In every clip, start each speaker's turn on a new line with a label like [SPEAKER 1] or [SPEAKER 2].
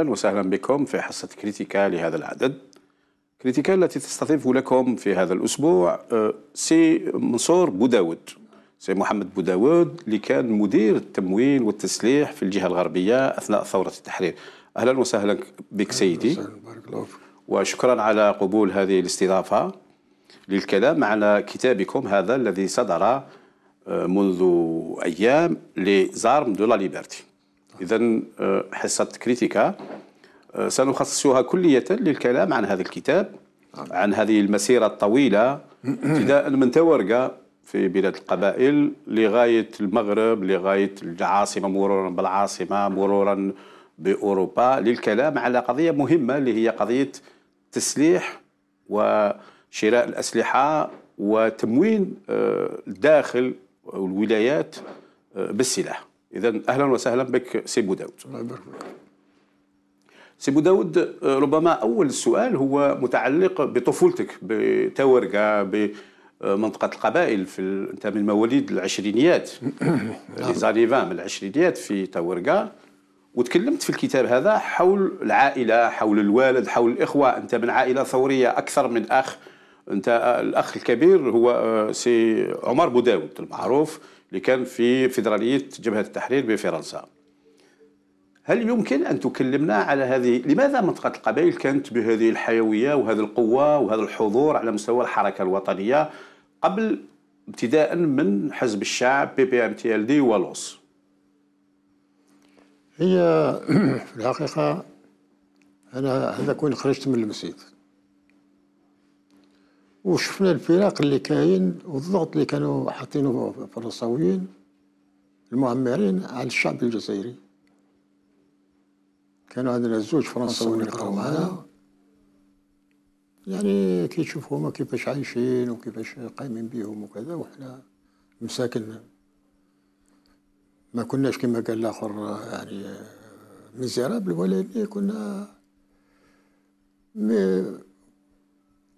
[SPEAKER 1] أهلا وسهلا بكم في حصة كريتيكا لهذا العدد كريتيكا التي تستضيف لكم في هذا الأسبوع آه، سي منصور بوداود سي محمد بوداود اللي كان مدير التمويل والتسليح في الجهة الغربية أثناء ثورة التحرير أهلا وسهلا بك سيدي وشكرا على قبول هذه الاستضافة للكلام على كتابكم هذا الذي صدر آه، منذ أيام لزارم دو لا ليبرتي إذا آه، حصة كريتيكا آه، سنخصصها كلية للكلام عن هذا الكتاب عن هذه المسيرة الطويلة ابتداء من تورقة في بلاد القبائل لغاية المغرب لغاية العاصمة مرورا بالعاصمة مرورا بأوروبا للكلام على قضية مهمة اللي هي قضية تسليح وشراء الأسلحة وتموين الداخل آه، والولايات بالسلاح اذا اهلا وسهلا بك سي بو داود الله يبارك فيك سي بو داود ربما اول سؤال هو متعلق بطفولتك بتورقه بمنطقه القبائل في ال... انت من مواليد العشرينيات لي من العشرينيات في تورقه وتكلمت في الكتاب هذا حول العائله حول الوالد حول الاخوه انت من عائله ثوريه اكثر من اخ انت الاخ الكبير هو آه، سي عمر بوداود المعروف اللي كان في فيدرالية جبهة التحرير بفرنسا هل يمكن أن تكلمنا على هذه لماذا منطقة القبائل كانت بهذه الحيوية وهذه القوة وهذا الحضور على مستوى الحركة الوطنية قبل ابتداء من حزب الشعب بي بي ام تي ال دي والوس
[SPEAKER 2] هي في الحقيقة أنا هذا كون خرجت من المسجد وشفنا الفراق اللي كاين والضغط اللي كانوا حاطينه الفرنساويين المعمرين على الشعب الجزائري كانوا عندنا زوج فرنساويين يقراو معنا يعني كي تشوف هما كيفاش عايشين وكيفاش قايمين بيهم وكذا وحنا مساكن ما كناش كما قال الاخر يعني ميزيرابل ولا كنا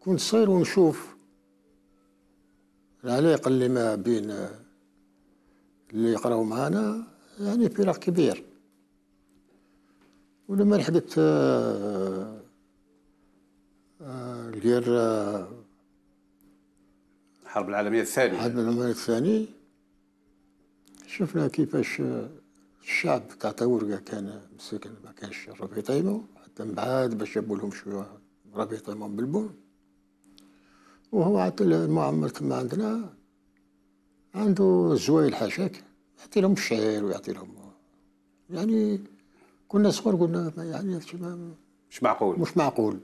[SPEAKER 2] كنت صغير ونشوف العلاقة اللي ما بين اللي يقراو معانا يعني فراق كبير ولما حبيت ديال آه، آه، آه، الحرب العالمية الثانية الحرب العالمية الثانية شفنا كيفاش الشعب تاع تورقة كان مسكن ما كانش ربي طيمو حتى من بعد باش جابوا لهم شوية ربي بالبول بالبون وهو عطى المعمر كما عندنا عنده زوايل حاشاك يعطي لهم الشعير ويعطي لهم يعني كنا صغار قلنا يعني مش معقول مش معقول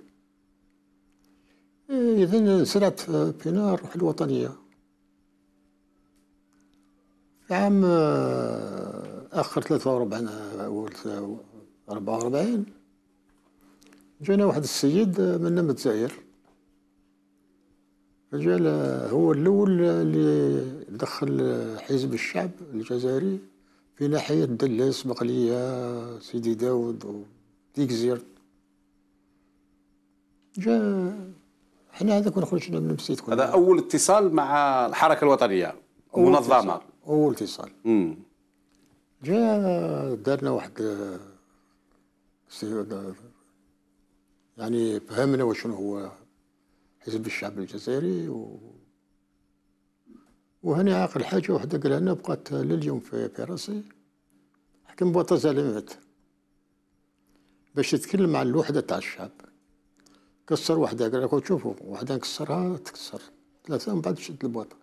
[SPEAKER 2] إيه، اذا انسرعت بينا روح الوطنيه في عام آه، اخر 43 44 جانا واحد السيد آه، من زاير رجال هو الأول اللي دخل حزب الشعب الجزائري في ناحية دلاس مقليه سيدي داود وديك زيرت جا حنا هذا كنا خرجنا من المسيد هذا
[SPEAKER 1] أول اتصال مع الحركة الوطنية
[SPEAKER 2] منظمة أول, أول اتصال جا دارنا واحد يعني فهمنا وشنو هو حزب الشعب الجزائري و... وهنا اخر حاجة وحدة انا بقات لليوم في, راسي حكم مات باش يتكلم عن الوحدة تاع الشعب كسر وحدة قال لك شوفوا وحدة نكسرها تكسر ثلاثة من بعد شد البواطة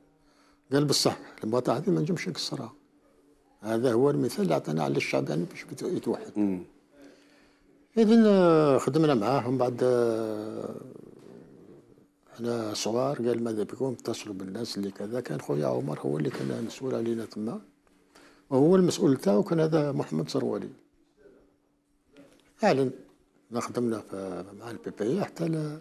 [SPEAKER 2] قال بصح البواطة هذه ما نجمش نكسرها هذا هو المثال اللي عطينا على الشعب يعني باش يتوحد إذا آه، خدمنا معاهم بعد آه، على صغار قال ماذا بكم اتصلوا بالناس اللي كذا كان خويا عمر هو اللي كان مسؤول علينا تما وهو المسؤول تاعو كان هذا محمد سروالي اعلن خدمنا مع البي بي حتى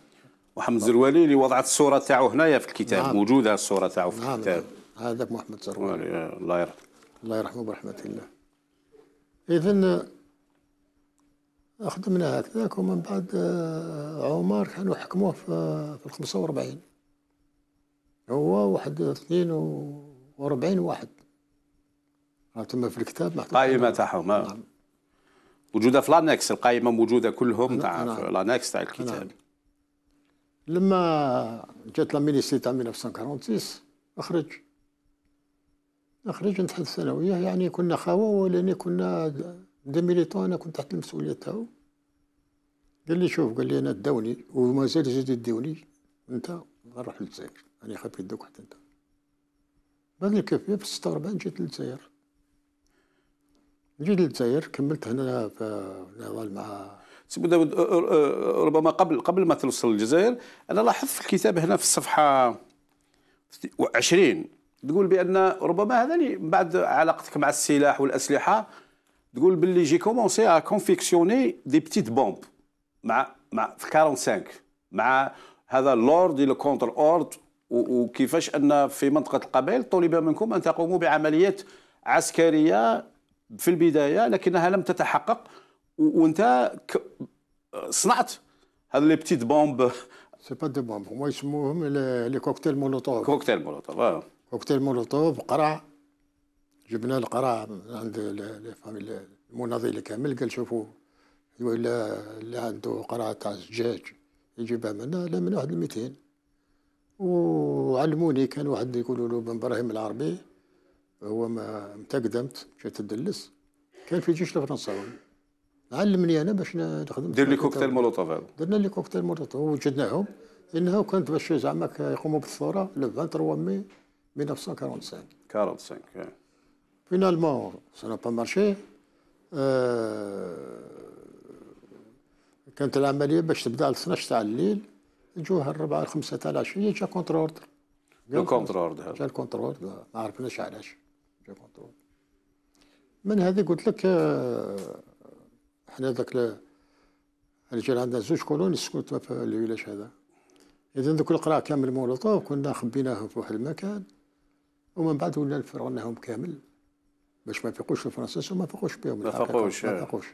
[SPEAKER 1] محمد زروالي اللي وضعت الصوره تاعو هنايا في الكتاب نعم. موجوده الصوره تاعو في نعم. الكتاب
[SPEAKER 2] نعم. هذاك محمد زروالي الله يرحمه الله يرحمه برحمه الله اذا خدمنا هكذاك ومن بعد آه، عمر كانوا حكموه في الخمسة 45 هو واحد اثنين واحد تم في الكتاب
[SPEAKER 1] قائمة تاعهم آه. موجودة نعم. في لانكس القائمة موجودة كلهم نعم، تاع لانكس نعم. تاع الكتاب
[SPEAKER 2] لما جات لا مينيستري تاع 1946 أخرج أخرج نتحدث الثانوية يعني كنا خاوة ولاني كنا دي ميليتون انا كنت تحت المسؤوليه تاعو قال لي شوف قال لي انا الدولي ومازال جديد الدولي انت نروح للجزائر انا خايف يدوك حتى انت بعد الكافية في 46 جيت للجزائر جيت للجزائر كملت هنا في مع
[SPEAKER 1] سي داود ربما قبل قبل ما توصل للجزائر انا لاحظت في الكتاب هنا في الصفحه 20 تقول بان ربما هذا بعد علاقتك مع السلاح والاسلحه تقول باللي جي كومونسي ا كونفيكسيوني دي بتيت بومب مع مع في 45 مع هذا لورد لو كونتر اورد وكيفاش ان في منطقه القبائل طلب منكم ان تقوموا بعمليات عسكريه في البدايه لكنها لم تتحقق وانت صنعت هذا لي بتيت بومب
[SPEAKER 2] سي با دي بومب هما يسموهم لي كوكتيل مولوتوف كوكتيل
[SPEAKER 1] مولوتوف
[SPEAKER 2] كوكتيل مولوتوف قرع جبنا القراع عند المناضله كامل قال شوفوا ولا اللي عنده قرعه تاع الزجاج يجيبها منا لا من واحد 200 وعلموني كان واحد يقولوا له بن ابراهيم العربي هو ما متقدمت مشيت تدلس كان في الجيش الفرنساوي علمني انا باش نخدم دير لي كوكتيل مولوتوف هذا درنا لي كوكتيل مولوتوف وجدناهم انه كنت باش زعما يقوموا بالثوره لو 23 مي 1945 45 Finalement, ça n'a pas marché. كانت العمليه باش تبدا ل 12 تاع الليل جوها الربعه الخمسه تاع العشيه جا كونتر اوردر جا الكونتر اوردر جا الكونتر اوردر ما عرفناش علاش جا كونتر اوردر من هذه قلت لك احنا ذاك الرجال عندنا زوج كولون سكنت في الفيلاج هذا اذا ذوك القراء كامل مولوطوف كنا خبيناهم في واحد المكان ومن بعد ولا فرغناهم كامل باش ما يفيقوش الفرنسيس وما يفيقوش بهم ما يفيقوش ما يفيقوش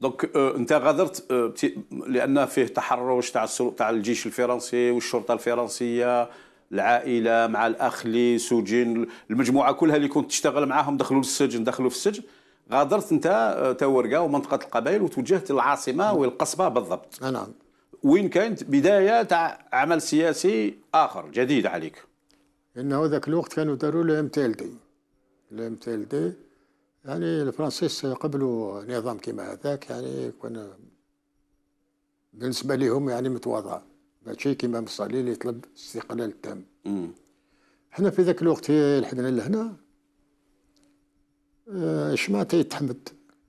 [SPEAKER 1] دونك euh, انت غادرت euh، لان فيه تحرش تاع تاع الجيش الفرنسي والشرطه الفرنسيه العائله مع الاخ اللي سجن المجموعه كلها اللي كنت تشتغل معاهم دخلوا للسجن دخلوا في السجن غادرت انت آه، تورقه ومنطقه القبائل وتوجهت للعاصمه نعم. والقصبه بالضبط آه، نعم وين كانت بدايه تاع عمل سياسي اخر جديد عليك
[SPEAKER 2] انه ذاك الوقت كانوا داروا لي ام تي الام دي يعني الفرنسيس قبلوا نظام كيما هذاك يعني كنا بالنسبه لهم يعني متواضع ماشي كيما مصالي اللي يطلب استقلال تام حنا في ذاك الوقت لحقنا لهنا اش آه، ما تيتحمد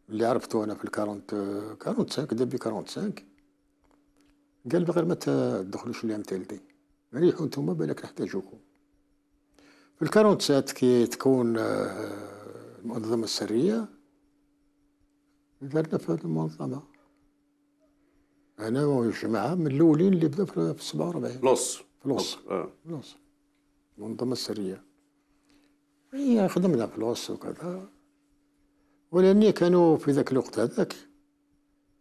[SPEAKER 2] اللي عرفته انا في الكارونت كارونت سانك 45 كارونت سانك قال بغير ما تدخلوش الام تي ال دي ريحوا انتم بالك نحتاجوكم الكارونتسات كي تكون آه، المنظمة السرية درنا في هذه المنظمة أنا والجماعة من الأولين اللي بدأ في 47 نص في الوسط الوسط المنظمة آه. السرية هي خدمنا في الوسط وكذا ولأني كانوا في ذاك الوقت هذاك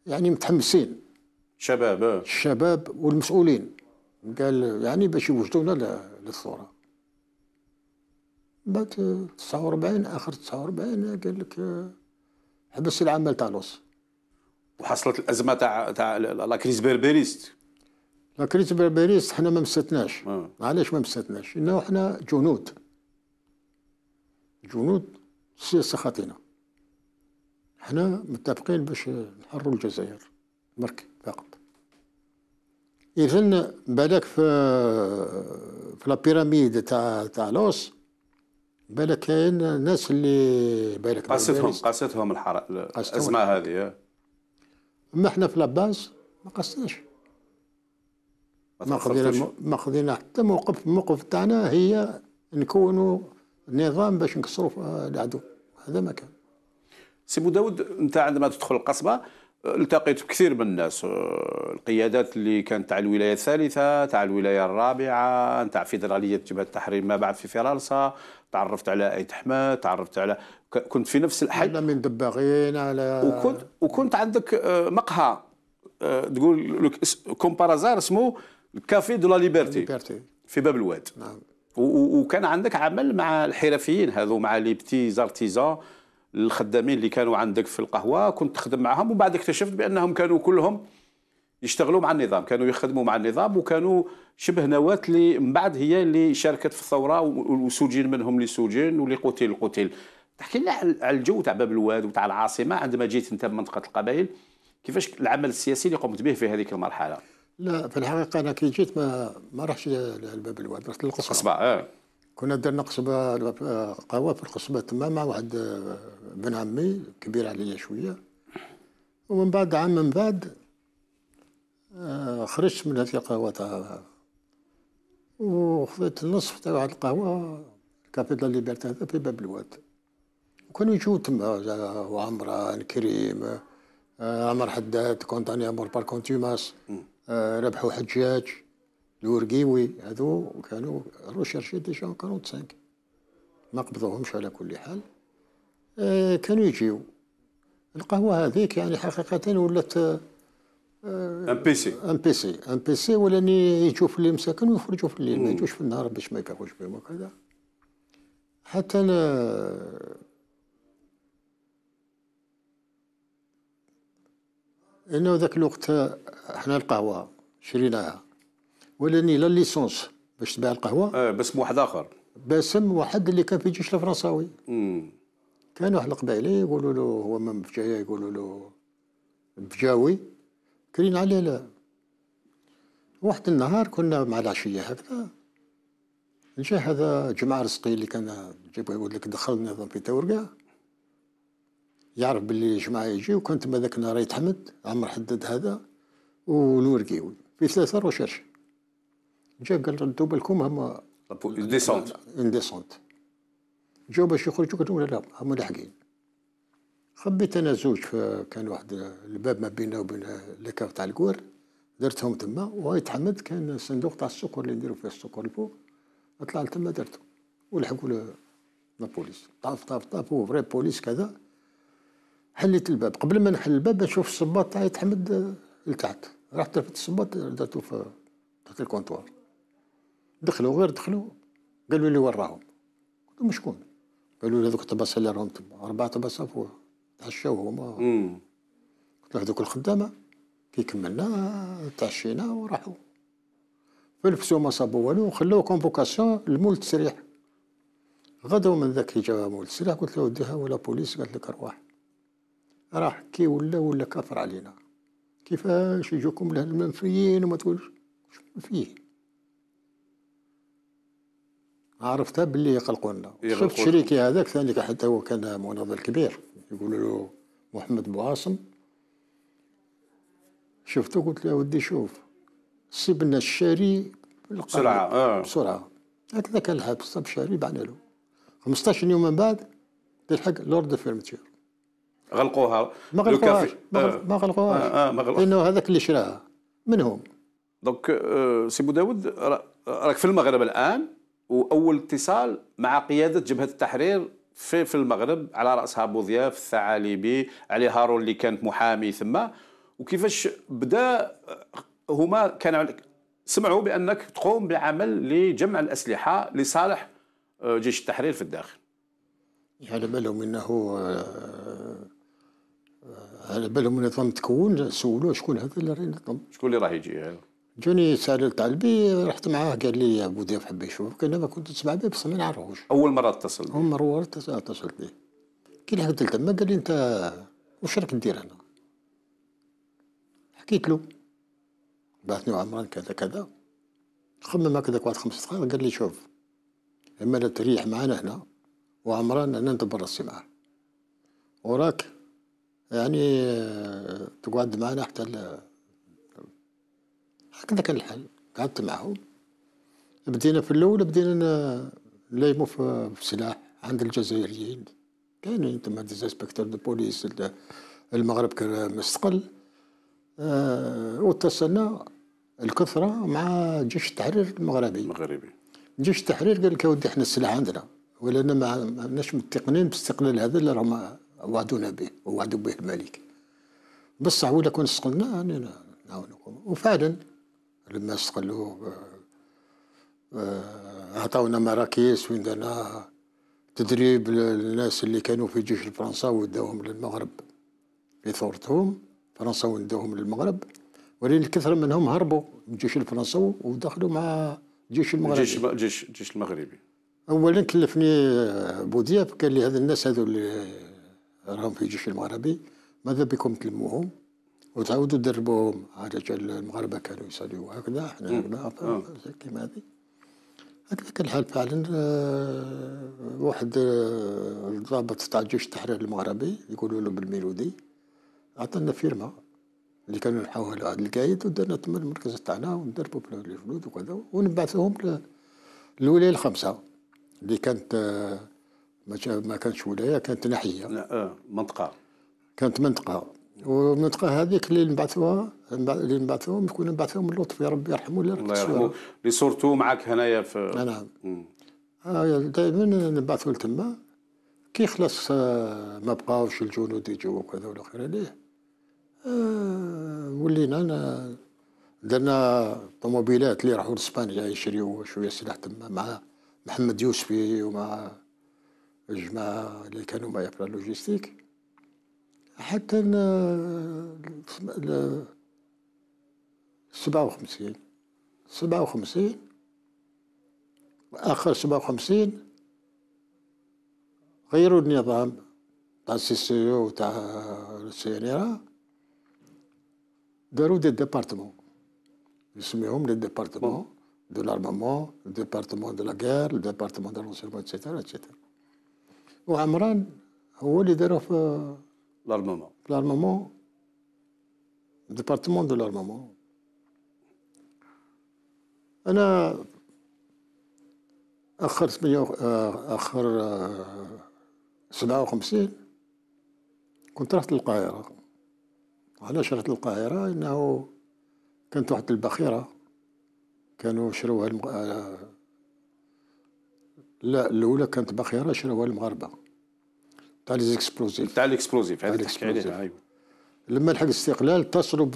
[SPEAKER 2] يعني متحمسين شباب آه. الشباب والمسؤولين قال يعني باش يوجدونا للثوره بعد 49 اخر 49 قال لك آه، حبس العمل تاع لوس
[SPEAKER 1] وحصلت الازمه تاع تاع لا كريز بربريست
[SPEAKER 2] لا كريز بربريست حنا ما مستناش آه. علاش ما مستناش انه حنا جنود جنود السياسه خاطينا حنا متفقين باش نحرروا الجزائر برك فقط اذا بالك في في لا بيراميد تاع تاع لوس بالك كاين الناس اللي بالك قاستهم
[SPEAKER 1] قاستهم الحر... الازمه هذه
[SPEAKER 2] اما احنا في لاباز ما قصناش ما خذينا ما خذينا حتى موقف الموقف تاعنا هي نكونوا نظام باش نكسروا العدو هذا ما كان
[SPEAKER 1] سي بو داود انت عندما تدخل القصبه التقيت بكثير من الناس آه، القيادات اللي كانت تاع الولايه الثالثه تاع الولايه الرابعه تاع فيدراليه جبهه التحرير ما بعد في فرنسا تعرفت على ايت حماه تعرفت على كنت في نفس الحي
[SPEAKER 2] من دباغين على وكنت وكنت عندك
[SPEAKER 1] آه، مقهى آه، تقول كومبارازار اسمه الكافي دو لا ليبرتي في باب الواد نعم وكان عندك عمل مع الحرفيين هذو مع لي بتي زارتيزان الخدامين اللي كانوا عندك في القهوه كنت تخدم معهم وبعد اكتشفت بانهم كانوا كلهم يشتغلوا مع النظام كانوا يخدموا مع النظام وكانوا شبه نواة اللي من بعد هي اللي شاركت في الثوره وسجن منهم اللي سجن واللي قتل قتل تحكي لنا على الجو تاع باب الواد وتاع العاصمه عندما جيت انت من منطقه القبائل كيفاش العمل السياسي اللي قمت به في هذيك المرحله
[SPEAKER 2] لا في الحقيقه انا كي جيت ما ما رحتش لباب الواد رحت للقصبه آه. كنا درنا قصبه قهوه في القصبه تما مع واحد بن عمي كبير عليا شويه ومن بعد عام من بعد آه، خرجت من هذه القهوة تاع وخذيت النصف تاع واحد القهوة كافي دو ليبرتي هذا في باب الواد وكانوا يجوا تما وعمران كريم آه، عمر حداد كونتاني عمر بار آه، كونتيماس ربحوا حجاج الورقيوي هذو كانوا روشيرشي ديجا 45 ما قبضوهمش على كل حال كانوا يجيو القهوة هذيك يعني حقيقة ولات آه، ام بي سي ام بي سي ام بي سي ولاني يجوا في الليل مساكن ويخرجوا في الليل ما يجوش في النهار باش ما يفرقوش بهم وكذا حتى انا انه ذاك الوقت حنا القهوه شريناها ولاني لا ليسونس باش تبيع القهوه اه باسم واحد اخر باسم واحد اللي كان في الجيش الفرنساوي كان واحد القبائلي يقولوا له هو من بجايه يقولوا له بجاوي كرين على لا واحد النهار كنا مع العشية هكذا جا هذا جماعة رزقي اللي كان جابوا يقول لك دخلنا النظام في تورقة يعرف باللي جماعة يجي وكنت تما ذاك النهار حمد عمر حدد هذا قيوي في ثلاثة روشيرش جا قال ردوا بالكم هما ديسونت ديسونت جاو باش يخرجوا قالوا لا لا هما لاحقين خبيت انا زوج كان واحد الباب ما بيننا وبين ليكار تاع الكور درتهم تما وهو يتحمد كان صندوق تاع السكر اللي نديرو فيه السكر الفوق طلع تما درتو ولحقوا لابوليس طاف طاف طاف هو فري بوليس كذا حليت الباب قبل ما نحل الباب نشوف الصباط تاعي يتحمد لتحت رحت لفت الصباط درتو في تحت الكونتوار دخلوا غير دخلوا قالوا لي راهم قلت لهم شكون قالوا لي هذوك الطباسه اللي راهم تما اربعه طباسه فوق تعشاو هما قلت له هذوك الخدامه كي كملنا تعشينا وراحوا فلفسوا ما صابوا والو وخلوه كونفوكاسيون لمول التسريح غدوا من ذاك جا مول التسريح قلت له وديها ولا بوليس قالت لك ارواح راح كي ولا ولا كافر علينا كيفاش يجوكم المنفيين وما تقولش فيه عرفتها باللي يقلقوا لنا شفت شريكي هذاك ثاني حتى هو كان مناضل كبير يقولوا له محمد عاصم شفته قلت له ودي شوف سيبنا الشاري بسرعة آه. بسرعة هكذا كان الحبس طب الشاري بعنا له 15 يوم من بعد تلحق لورد فيرمتير
[SPEAKER 1] غلقوها ما غلقوهاش آه. ما غلقوهاش آه. آه. ما غلقوهاش
[SPEAKER 2] لانه هذاك اللي شراها منهم
[SPEAKER 1] دونك آه، سي بو داوود راك في المغرب الان واول اتصال مع قياده جبهه التحرير في في المغرب على راسها بوضياف الثعالبي علي هارون اللي كانت محامي ثم وكيفاش بدا هما كانوا سمعوا بانك تقوم بعمل لجمع الاسلحه لصالح آه، جيش التحرير في الداخل
[SPEAKER 2] على بالهم انه آه، آه، على بالهم النظام نظام تكون سولوه شكون هذا اللي راه ينظم شكون اللي راه يجي جوني سالت على البي رحت معاه قال لي يا ضياف حبي يشوفك انا ما كنت تسمع به بس ما نعرفوش اول مره اتصل اول مره آه، اتصلت بيه كي لحقت تما قال لي انت واش راك دير هنا حكيت له بعثني عمران كذا كذا خمم هكذاك واحد خمس دقائق قال لي شوف اما لا تريح معنا هنا وعمران انا ندبر راسي معاه وراك يعني آه، تقعد معنا حتى هكذا كان الحال قعدت معهم بدينا في الاول بدينا نلايمو في سلاح عند الجزائريين كانوا تما ديزاسبكتور دو بوليس المغرب كان مستقل آه واتصلنا الكثره مع جيش التحرير المغربي المغربي جيش التحرير قال لك اودي احنا السلاح عندنا ولنا ما عندناش متقنين باستقلال هذا اللي راهم وعدونا به ووعدوا به الملك بصح ولا كون استقلنا يعني نعاونكم وفعلا لما استقلوا آه، عطاونا مراكيس وين درنا تدريب للناس اللي كانوا في الجيش الفرنساوي وداوهم للمغرب في ثورتهم فرنسا وداوهم للمغرب ولكن كثر منهم هربوا من الجيش الفرنساوي ودخلوا مع الجيش المغربي الجيش
[SPEAKER 1] الجيش الجيش المغربي
[SPEAKER 2] اولا كلفني بوديف قال لي هذا الناس هذو اللي راهم في الجيش المغربي ماذا بكم تلموهم وتعودوا تدربوهم رجال المغاربه كانوا يصلوا آه. هكذا احنا هكذا كيما هذه كان الحال فعلا آه، واحد الضابط آه، تاع جيش التحرير المغربي يقولوا له بالميلودي عطانا فيرما اللي كانوا نحوها لعاد القايد ودرنا تما المركز تاعنا وندربوا في وكذا ونبعثوهم للولايه الخمسه اللي كانت ما كانتش ولايه كانت ناحيه لا منطقه كانت منطقه والمنطقه هذيك اللي نبعثوها اللي نبعثوهم يكون نبعثوهم اللطف يا ربي يرحمه اللي الله يرحمه اللي صورتو
[SPEAKER 1] معك هنايا في نعم
[SPEAKER 2] آه، دائما نبعثو لتما كي خلص آه، ما بقاوش الجنود يجوا وكذا والاخر ليه آه ولينا درنا طوموبيلات اللي راحوا لاسبانيا يشريوا شويه سلاح تما مع محمد يوسفي ومع الجماعه اللي كانوا معايا في اللوجيستيك حتى ل 57 57 اخر 57 غيروا النظام تاع السي سي او تاع السينيرا داروا دي ديبارتمون يسميهم لي ديبارتمون دو لارمامون ديبارتمون دو لا غير ديبارتمون دو لونسيرمون اتسيتيرا اتسيتيرا وعمران هو اللي داروه في L'armement. L'armement, le département de l'armement. أنا أخر ثمانية أخر سبعة وخمسين كنت رحت للقاهرة علاش رحت للقاهرة إنه كانت واحد البخيرة كانوا شروها المغ... لا الأولى كانت بخيرة شروها المغاربة تاع لي زيكسبلوزيف
[SPEAKER 1] تاع الاكسبلوزيف هذه تحكي عليها
[SPEAKER 2] أيوة. لما لحق الاستقلال اتصلوا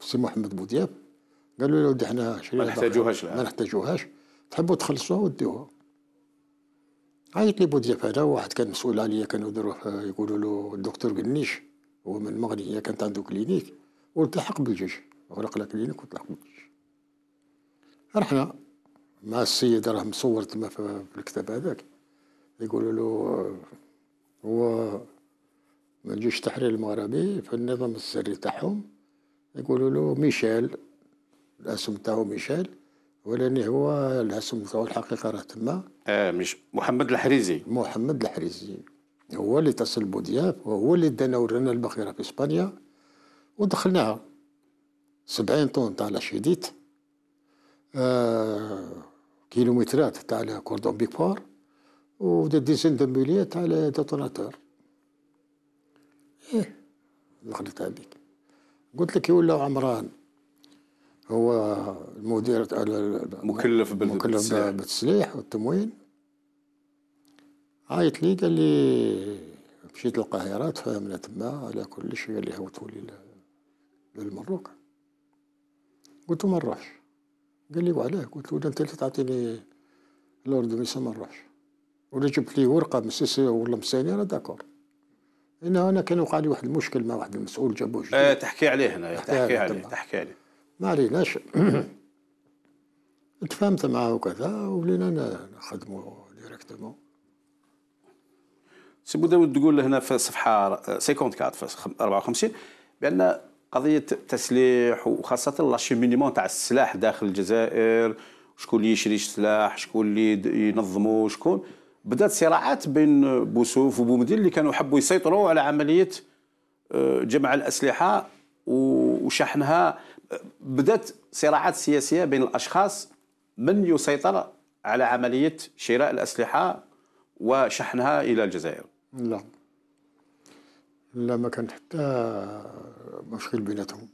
[SPEAKER 2] بسي محمد بودياب قالوا له احنا ما نحتاجوهاش ما نحتاجوهاش تحبوا تخلصوها وديوها عيط لي بودياب هذا واحد كان مسؤول عليا كانوا يديروه يقولوا له الدكتور قنيش هو من المغرب كانت عنده كلينيك والتحق بالجيش غلق لك كلينيك وطلع بالجيش رحنا مع السيد راه مصور تما في الكتاب هذاك يقولوا له هو من جيش التحرير المغربي في النظام السري تاعهم يقولوا له ميشيل الاسم تاعو ميشيل ولاني هو الاسم تاعو الحقيقه راه تما اه مش محمد الحريزي محمد الحريزي هو اللي تصل بودياف وهو اللي دانا ورانا البخيره في اسبانيا ودخلناها سبعين طن تاع لاشيديت آه كيلومترات تاع كوردون بيكفور وبدا دو دمويلية تاع ديتوناتور ايه لعنت عليك قلت لك يولى عمران هو المدير مكلف مكلف بالتسليح والتموين عيط لي قال لي مشيت للقاهرة تفاهمنا تما على كل شيء قال لي هوتوا لي للمروك قلت له ما نروحش قال لي وعلاه قلت له انت اللي تعطيني الاوردونيس ما نروحش ولا جبت لي ورقه من السيسي ولا من السني راه داكور هنا انا كان وقع لي واحد المشكل مع واحد المسؤول جابوه
[SPEAKER 1] آه تحكي عليه هنا تحكي, تحكي عليه تحكي عليه
[SPEAKER 2] ما عليناش تفاهمت معاه وكذا ولينا نخدموا ديريكتومون
[SPEAKER 1] سي داوود تقول هنا في الصفحه 54 آه، في 54 بان قضيه التسليح وخاصه لاشيمينيمون تاع السلاح داخل الجزائر شكون اللي يشري السلاح شكون اللي ينظمو شكون بدات صراعات بين بوسوف وبومدين اللي كانوا حبوا يسيطروا على عمليه آه، جمع الاسلحه وشحنها بدات صراعات سياسيه بين الاشخاص من يسيطر على عمليه شراء الاسلحه وشحنها الى الجزائر
[SPEAKER 2] لا لا ما كان حتى مشكل بيناتهم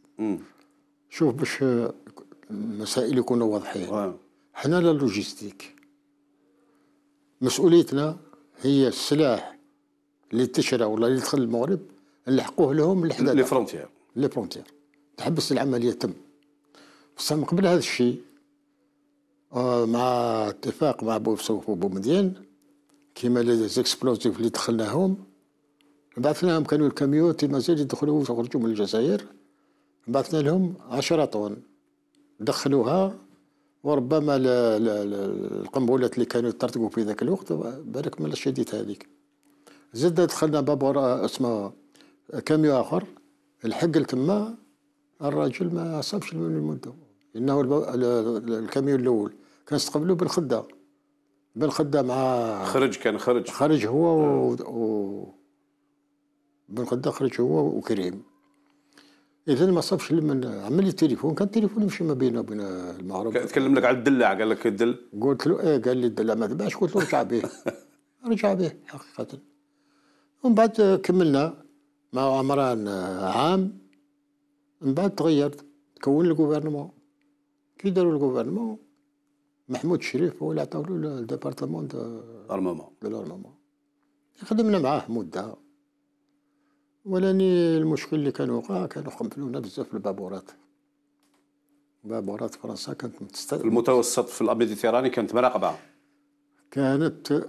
[SPEAKER 2] شوف باش المسائل يكونوا واضحين حنا لا لوجيستيك مسؤوليتنا هي السلاح اللي تشرى ولا اللي يدخل المغرب نلحقوه لهم الحداد لي فرونتيير لي فرونتيير تحبس العمليه تم بصح من قبل هذا الشيء آه، مع اتفاق مع بوفسوف مدين كيما لي زيكسبلوزيف اللي دخلناهم بعثناهم كانوا الكاميوت مازال يدخلوا ويخرجوا من الجزائر بعثنا لهم 10 طن دخلوها وربما القنبلات اللي كانوا ترتقوا في ذاك الوقت بالك من الشديد هذيك زد دخلنا باب وراء اسمه كاميو اخر الحق تما الراجل ما صابش المده انه الكاميو الاول كان استقبلوه بالخده بالخده مع خرج كان خرج خرج هو و, و... بالخده خرج هو وكريم اذا ما صابش لما عمل لي التليفون كان التليفون يمشي ما بينه وبين المعروف تكلم لك على الدلع قال لك الدل قلت له ايه قال لي الدلع ما ذبحش قلت له رجع به رجع به حقيقه ومن بعد كملنا مع عمران عام من بعد تغيرت تكون الجوفرنمون كي داروا الجوفرنمون محمود الشريف هو اللي عطاو له الديبارتمون دو لارمومون دو لارمومون خدمنا معاه مده ولاني المشكل اللي كان وقع كانوا قنفلونا بزاف البابورات بابورات فرنسا كانت متست...
[SPEAKER 1] المتوسط في الميديتيراني كانت مراقبه
[SPEAKER 2] كانت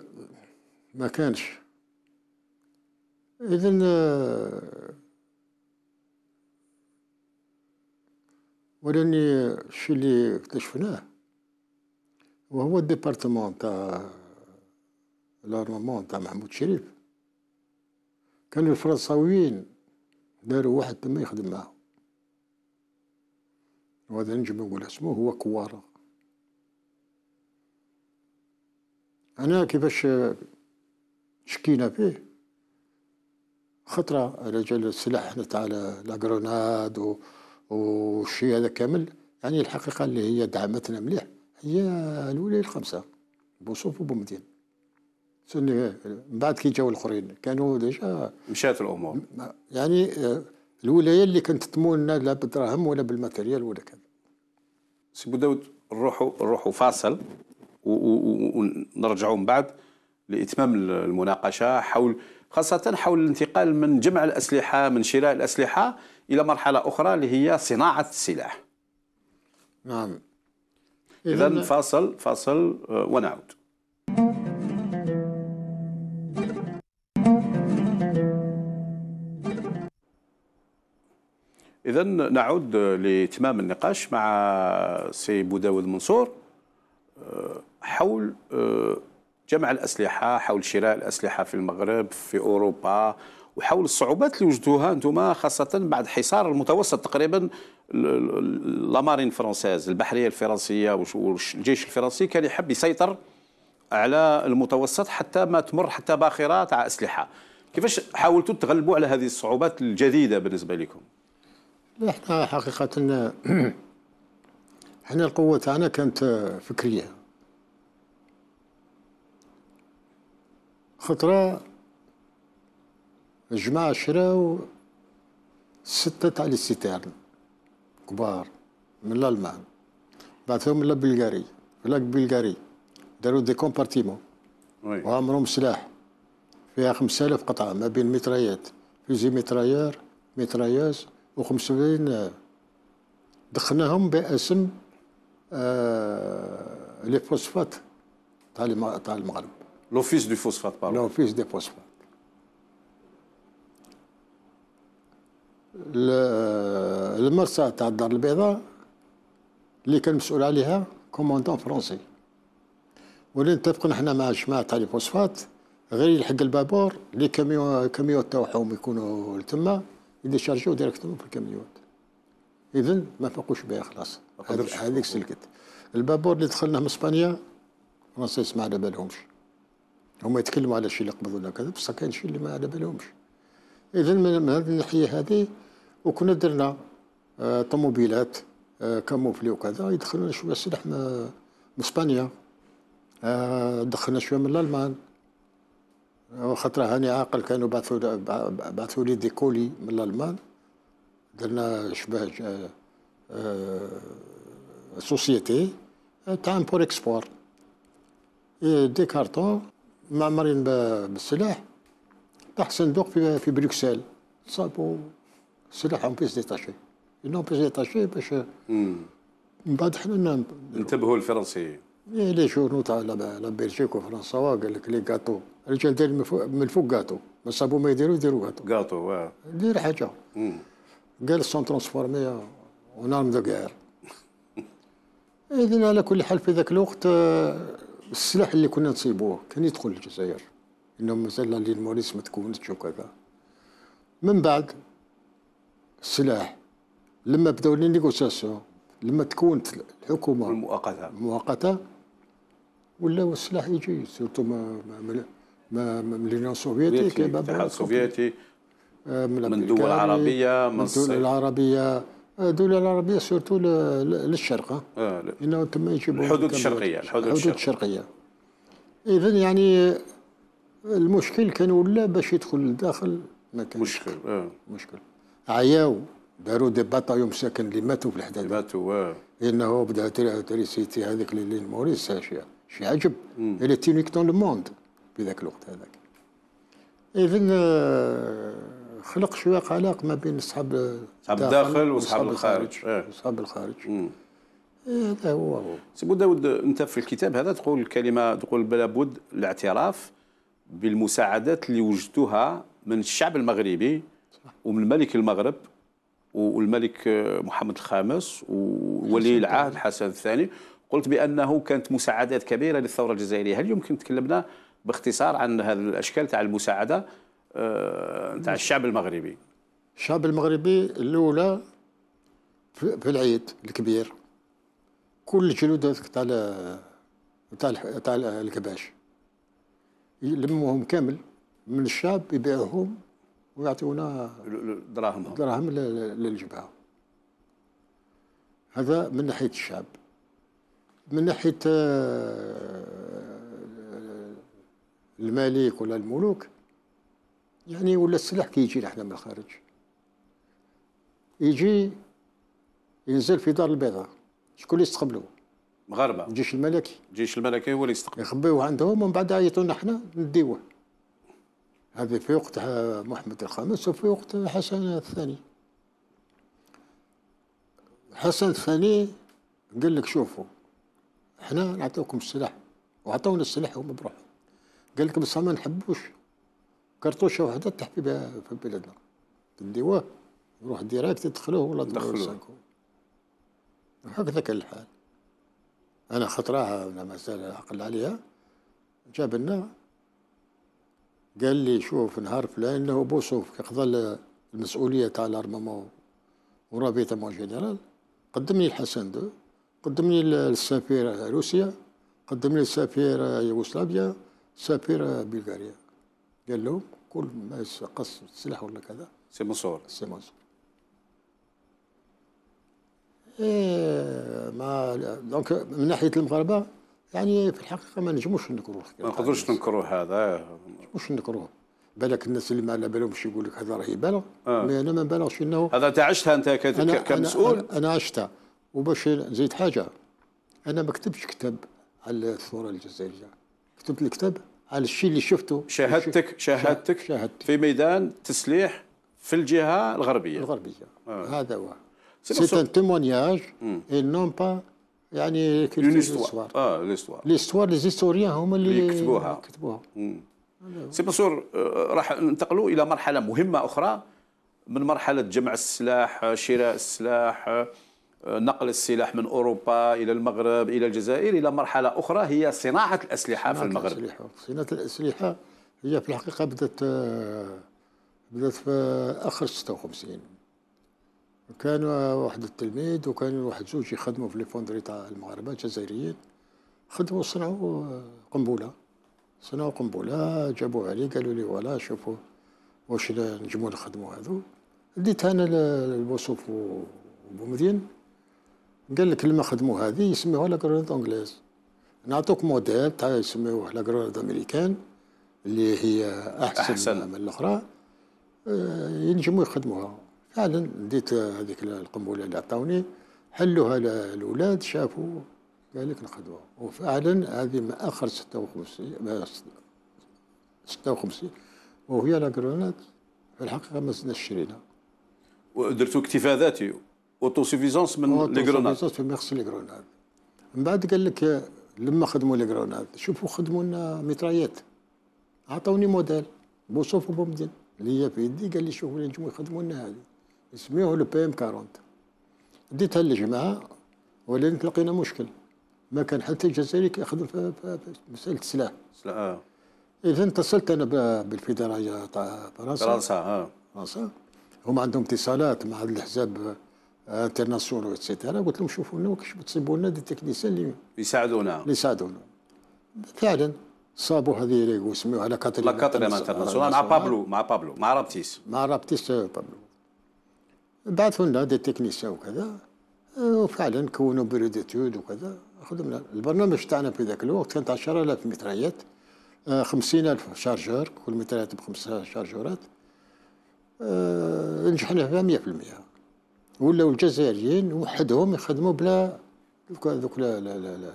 [SPEAKER 2] ما كانش اذا ولاني الشيء اللي اكتشفناه وهو الديبارتمون تاع لارمومون تاع محمود شريف كان الفرنساويين داروا واحد تما يخدم معاهم وهذا نجم نقول اسمه هو كوارا أنا كيفاش شكينا فيه خطرة رجل السلاح على لاغروناد و... والشيء هذا كامل يعني الحقيقة اللي هي دعمتنا مليح هي الولاية الخمسة بوصوف وبومدين سني من بعد كي جاو الاخرين كانوا ديجا مشات الامور يعني آه، الولايه اللي كانت تمولنا لا بالدراهم ولا بالماتيريال ولا كذا سي داود نروحوا نروحوا
[SPEAKER 1] فاصل ونرجعوا من بعد لاتمام المناقشه حول خاصه حول الانتقال من جمع الاسلحه من شراء الاسلحه الى مرحله اخرى اللي هي صناعه السلاح
[SPEAKER 2] نعم اذا
[SPEAKER 1] فاصل فاصل آه، ونعود اذا نعود لاتمام النقاش مع سي بوداود منصور آه، حول آه، جمع الاسلحه حول شراء الاسلحه في المغرب في اوروبا وحول الصعوبات اللي وجدتوها انتم خاصه بعد حصار المتوسط تقريبا لامارين فرونسيز البحريه الفرنسيه والجيش الفرنسي كان يحب يسيطر على المتوسط حتى ما تمر حتى باخره تاع اسلحه كيفاش حاولتوا تغلبوا على هذه الصعوبات الجديده بالنسبه لكم
[SPEAKER 2] احنا حقيقة احنا القوة تاعنا كانت فكرية خطرة الجماعة شراو ستة تاع الستارن كبار من الألمان بعثهم بلغاري ولا بلغاري داروا دي كومبارتيمون وعمرهم سلاح فيها آلاف قطعة ما بين مترايات فيزي مترايار مترايوز وخمسين آه، دخلناهم باسم آه لي فوسفات تاع تاع المغرب لوفيس دو فوسفات باردون لوفيس دي فوسفات المرسى تاع الدار البيضاء اللي كان مسؤول عليها كوموندون فرونسي ولينا نتفقوا احنا مع جماعة تاع لي فوسفات غير يلحق البابور لي كاميو كاميو تاعهم يكونوا تما شارجيو ديريكتومون في الكاميونات اذا ما فاقوش بها خلاص هذيك سلكت البابور اللي دخلناه من اسبانيا الفرنسيس ما على بالهمش هما يتكلموا على شيء اللي قبضوا ولا كذا بصح كاين شيء اللي ما على بالهمش اذا من هذه الناحيه هذه وكنا درنا آه طوموبيلات آه كاموفلي وكذا يدخلنا شويه سلاح من اسبانيا آه دخلنا شويه من الالمان خاطر هاني عاقل كانوا بعثوا بعثوا لي دي كولي من الألمان درنا شبه آه، آه، سوسيتي آه، تاع بور اكسبور إيه، دي كارتون معمرين بالسلاح تحت صندوق في في بروكسل صابوا السلاح اون بيس ديتاشي اون بيس ديتاشي باش من بعد حنا نعم-
[SPEAKER 1] انتبهوا الفرنسيين
[SPEAKER 2] ايه ليش لا على بلجيكو فرنساوا قال لك لي جاتو رجال داير من الفوق جاتو ما صابو ما يديرو يديرو جاتو جاتو واه دير حاجه قال سون ترانسفورمي اون ارم دو غير اذن على كل حال في ذاك الوقت آه، السلاح اللي كنا نصيبوه كان يدخل الجزائر انه مثلا للموريس ما تكونتش وكذا من بعد السلاح لما بداو لي نيغوسياسيون لما تكونت الحكومه المؤقته المؤقته ولا السلاح يجي سيرتو ما ما ما من سوفيتي السوفيتيك الاتحاد السوفيتي آه، من الدول العربيه من آه، الدول العربيه الدول العربيه سيرتو للشرق آه انه تم يجيبوا الحدود الشرقيه الحدود, الشرقيه اذا يعني المشكل كان ولا باش يدخل للداخل ما كانش مشكل آه. مشكل عياو داروا دي باتايوم ساكن اللي ماتوا في الحداد ماتوا اه انه بدا تريسيتي هذيك اللي موريس هاشيه شي عجب الي تينيك دون لو موند في ذاك الوقت هذاك ايفن آه، خلق شويه علاقه ما بين اصحاب اصحاب الداخل واصحاب الخارج
[SPEAKER 1] اصحاب الخارج إيه.
[SPEAKER 2] هذا هو
[SPEAKER 1] سي بو داود انت في الكتاب هذا تقول الكلمه تقول بلا بد الاعتراف بالمساعدات اللي وجدتوها من الشعب المغربي ومن ملك المغرب والملك آه، محمد الخامس وولي العهد حسن الثاني قلت بانه كانت مساعدات كبيره للثوره الجزائريه هل يمكن تكلمنا باختصار عن هذه الاشكال تاع المساعده آه، تاع الشعب المغربي
[SPEAKER 2] الشعب المغربي الاولى في العيد الكبير كل الجنود تاع تاع تاع الكباش يلموهم كامل من الشعب يبيعوهم ويعطيونا دراهم دراهم للجبهه هذا من ناحيه الشعب من ناحيه آه، الملك ولا الملوك يعني ولا السلاح كيجي كي لحنا من الخارج يجي ينزل في دار البيضاء شكون اللي يستقبلوه مغاربه الجيش الملكي الجيش الملكي هو اللي يستقبل يخبيوه عندهم ومن بعد يعيطونا حنا نديوه هذه في وقت آه، محمد الخامس وفي وقت حسن الثاني حسن الثاني قال لك شوفوا احنا نعطيكم السلاح وعطونا السلاح هما بروحهم قال لك بصح ما نحبوش كرتوشه وحده تحفي بها في بلادنا تديوه يروح ديراكت تدخلوه ولا تدخلوه هكذا كان الحال انا خطراها انا مازال عقل عليها جاب لنا قال لي شوف نهار فلان هو بوصوف يقضى المسؤوليه تاع الارمامون ورابطه مون جينيرال قدم لي الحسن دو قدم لي السفير روسيا قدم لي السفير يوغوسلافيا سفير بلغاريا قال لهم كل ما قص السلاح ولا كذا سي منصور سي منصور إيه ما دونك من ناحيه المغاربه يعني في الحقيقه ما نجموش نكروه
[SPEAKER 1] ما نقدروش ننكروه يعني هذا
[SPEAKER 2] مش نكروه بالك الناس اللي ما على بالهمش يقول لك هذا راه يبالغ آه. انا ما نبالغش انه هذا
[SPEAKER 1] انت عشتها انت كمسؤول انا, أنا,
[SPEAKER 2] أنا عشتها وباش نزيد حاجة أنا ما كتبتش كتاب على الثورة الجزائرية كتبت الكتاب على الشيء اللي شفته شاهدتك
[SPEAKER 1] شاهدتك في ميدان تسليح في الجهة الغربية الغربية آه. هذا هو
[SPEAKER 2] سي ان تيمونياج اي نون با يعني ليستوار اه ليستوار ليستوار لي هما اللي كتبوها كتبوها سي باسور
[SPEAKER 1] euh, euh, راح ننتقلوا الى مرحله مهمه اخرى من مرحله جمع السلاح شراء السلاح نقل السلاح من اوروبا الى المغرب الى الجزائر الى مرحله اخرى هي صناعه الاسلحه صناعة في المغرب الأسلحة.
[SPEAKER 2] صناعه الاسلحه هي في الحقيقه بدات بدات في اخر 56 كان واحد التلميذ وكان واحد زوج يخدموا في لي فوندري تاع المغاربه الجزائريين خدموا صنعوا قنبله صنعوا قنبله جابوها لي قالوا لي ولا شوفوا واش نجموا نخدموا هذو ديت انا الوصوف وبومدين قال لك لما خدموا هذه يسميوها كرونيت اونجليز نعطوك موديل تاع يسميوه كرونيت امريكان اللي هي احسن, أحسن. من الاخرى آه، ينجموا يخدموها فعلا ديت هذيك القنبله اللي عطاوني حلوها الاولاد شافوا قال لك نخدموها وفعلا هذه من اخر 56 56 وهي لا كرونيت في الحقيقه ما زدناش شرينا
[SPEAKER 1] ودرتوا اكتفاء ذاتي
[SPEAKER 2] اوتوسيفيزونس من لي اوتو اوتوسيفيزونس في مخص ليغروناد من بعد قال لك لما خدموا ليغروناد شوفوا خدموا لنا مترايات عطوني موديل بوصوف وبومدين اللي هي في يدي قال لي شوفوا اللي نجموا يخدموا لنا هذه يسميوه لو بي ام 40 ديتها للجماعه ولكن تلقينا مشكل ما كان حتى الجزائري كيخدم في مساله السلاح سلاح اه اذا اتصلت انا بالفيدراليه تاع فرنسا فرنسا اه فرنسا هم عندهم اتصالات مع الاحزاب انترناسيونال اتسيتيرا قلت لهم شوفوا لنا وكيفاش بتصيبوا لنا دي تكنيسيان اللي
[SPEAKER 1] يساعدونا
[SPEAKER 2] اللي يساعدونا فعلا صابوا هذه ريغو سميوها لا كاترينا لا كاترينا انترناسيونال مع بابلو
[SPEAKER 1] مع بابلو مع رابتيس
[SPEAKER 2] مع رابتيس بابلو بعثوا لنا دي تكنيسيان وكذا وفعلا كونوا بريديتود وكذا خدمنا البرنامج تاعنا في ذاك الوقت كان 10000 متريات 50000 شارجور كل متريات ب 5 شارجورات نجحنا فيها 100% ولاو الجزائريين وحدهم يخدموا بلا ذوك لا لا لا, لا.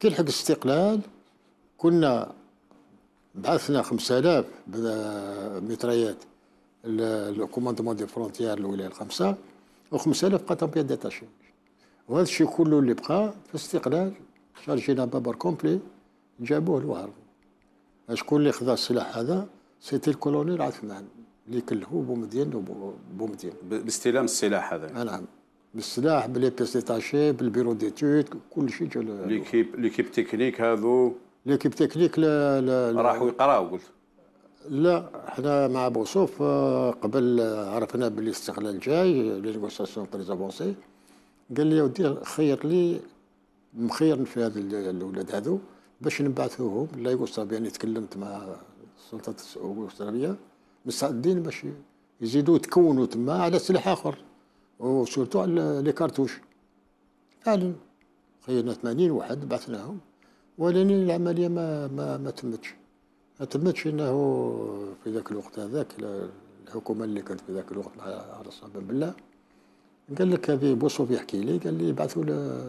[SPEAKER 2] كي لحق الاستقلال كنا بعثنا 5000 متريات الكوماندمون دي فرونتيير الولايه الخمسه و5000 قطن ديتاشي وهذا الشيء كله اللي بقى في الاستقلال شارجينا بابر كومبلي جابوه الوهر شكون اللي خذا السلاح هذا سيتي الكولونيل عثمان اللي كلهو بومدين وبومدين
[SPEAKER 1] باستلام السلاح هذا نعم
[SPEAKER 2] بالسلاح بلي بيس تاشي بالبيرو ديتود كل شيء جا
[SPEAKER 1] ليكيب ليكيب تكنيك هذو
[SPEAKER 2] ليكيب تكنيك لا لا راحوا يقراو قلت لا احنا مع بوصوف آه، قبل آه، عرفنا باللي استغلال جاي ليغوساسيون تري افونسي قال لي يا ودي خير لي مخير في هذا الاولاد هذو باش نبعثوهم لا يقول صافي يعني تكلمت مع السلطات الاستراليه مستعدين باش يزيدوا تكونوا تما على سلاح اخر وسورتو على لي كارتوش فعلا خيرنا 80 واحد بعثناهم ولكن العمليه ما ما ما تمتش ما تمتش انه في ذاك الوقت هذاك الحكومه اللي كانت في ذاك الوقت على الصبر بالله قال لك هذه بوصوف يحكي لي قال لي بعثوا